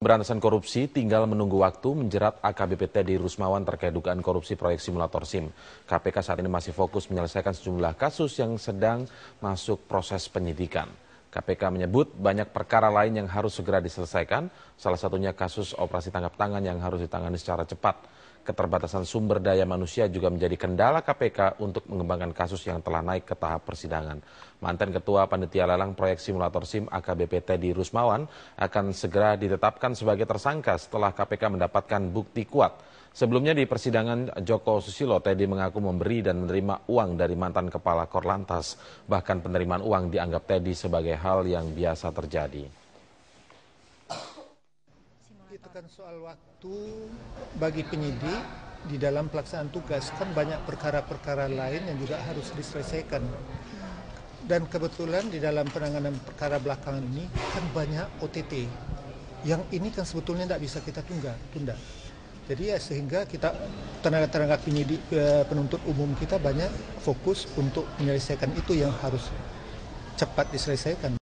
Berantasan korupsi tinggal menunggu waktu menjerat AKBP Teddy Rusmawan terkait dugaan korupsi proyek simulator SIM. KPK saat ini masih fokus menyelesaikan sejumlah kasus yang sedang masuk proses penyidikan. KPK menyebut banyak perkara lain yang harus segera diselesaikan, salah satunya kasus operasi tangkap tangan yang harus ditangani secara cepat keterbatasan sumber daya manusia juga menjadi kendala KPK untuk mengembangkan kasus yang telah naik ke tahap persidangan. Mantan Ketua Panitia Lelang Proyek Simulator SIM AKBP Teddy Rusmawan akan segera ditetapkan sebagai tersangka setelah KPK mendapatkan bukti kuat. Sebelumnya di persidangan Joko Susilo, Teddy mengaku memberi dan menerima uang dari mantan Kepala Korlantas. Bahkan penerimaan uang dianggap Teddy sebagai hal yang biasa terjadi itu kan soal waktu bagi penyidik di dalam pelaksanaan tugas kan banyak perkara-perkara lain yang juga harus diselesaikan dan kebetulan di dalam penanganan perkara belakangan ini kan banyak OTT yang ini kan sebetulnya tidak bisa kita tunggu, tunda jadi ya sehingga kita tenaga-tenaga penyidik eh, penuntut umum kita banyak fokus untuk menyelesaikan itu yang harus cepat diselesaikan